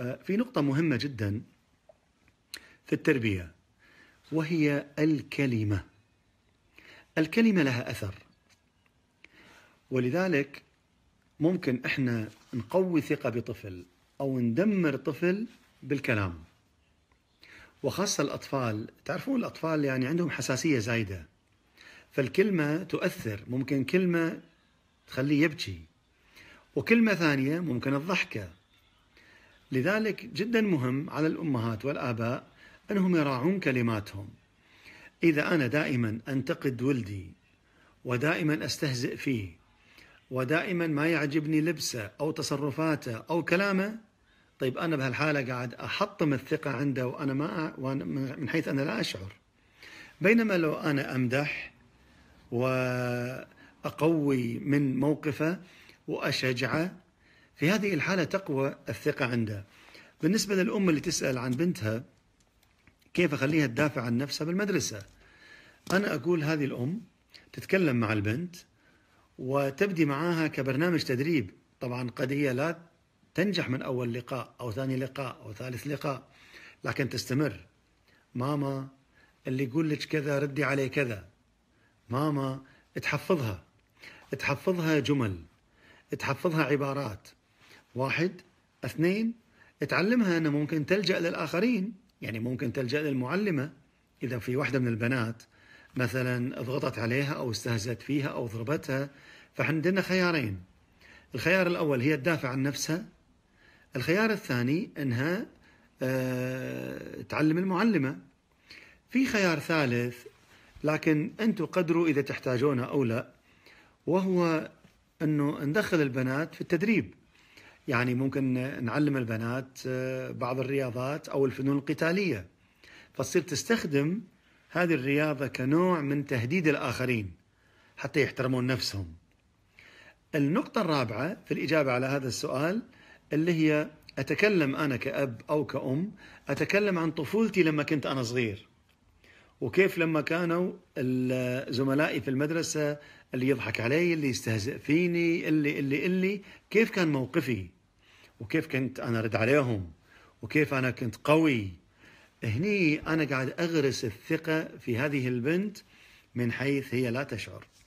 آه، في نقطة مهمة جدا في التربية وهي الكلمة. الكلمة لها أثر. ولذلك ممكن احنا نقوي ثقة بطفل أو ندمر طفل بالكلام. وخاصة الأطفال، تعرفون الأطفال يعني عندهم حساسية زايدة. فالكلمة تؤثر، ممكن كلمة تخليه يبكي. وكلمة ثانية ممكن الضحكة لذلك جدا مهم على الأمهات والآباء أنهم يراعون كلماتهم إذا أنا دائما أنتقد ولدي ودائما أستهزئ فيه ودائما ما يعجبني لبسه أو تصرفاته أو كلامه طيب أنا بهالحالة قاعد أحطم الثقة عنده وأنا ما من حيث أنا لا أشعر بينما لو أنا أمدح وأقوي من موقفه وأشجعه في هذه الحالة تقوى الثقة عندها بالنسبة للأم اللي تسأل عن بنتها كيف أخليها تدافع عن نفسها بالمدرسة أنا أقول هذه الأم تتكلم مع البنت وتبدي معاها كبرنامج تدريب طبعا قد هي لا تنجح من أول لقاء أو ثاني لقاء أو ثالث لقاء لكن تستمر ماما اللي يقول لك كذا ردي عليه كذا ماما تحفظها تحفظها جمل تحفظها عبارات واحد اثنين تعلمها أنه ممكن تلجأ للآخرين يعني ممكن تلجأ للمعلمة إذا في واحدة من البنات مثلا ضغطت عليها أو استهزت فيها أو ضربتها فعندنا خيارين الخيار الأول هي تدافع عن نفسها الخيار الثاني أنها آه، تعلم المعلمة في خيار ثالث لكن أنتم قدروا إذا تحتاجونه أو لا وهو أنه ندخل البنات في التدريب يعني ممكن نعلم البنات آه، بعض الرياضات او الفنون القتاليه فتصير تستخدم هذه الرياضه كنوع من تهديد الاخرين حتى يحترمون نفسهم. النقطه الرابعه في الاجابه على هذا السؤال اللي هي اتكلم انا كاب او كأم اتكلم عن طفولتي لما كنت انا صغير. وكيف لما كانوا زملائي في المدرسة اللي يضحك علي اللي يستهزئ فيني اللي اللي اللي كيف كان موقفي وكيف كنت أنا أرد عليهم وكيف أنا كنت قوي هني أنا قاعد أغرس الثقة في هذه البنت من حيث هي لا تشعر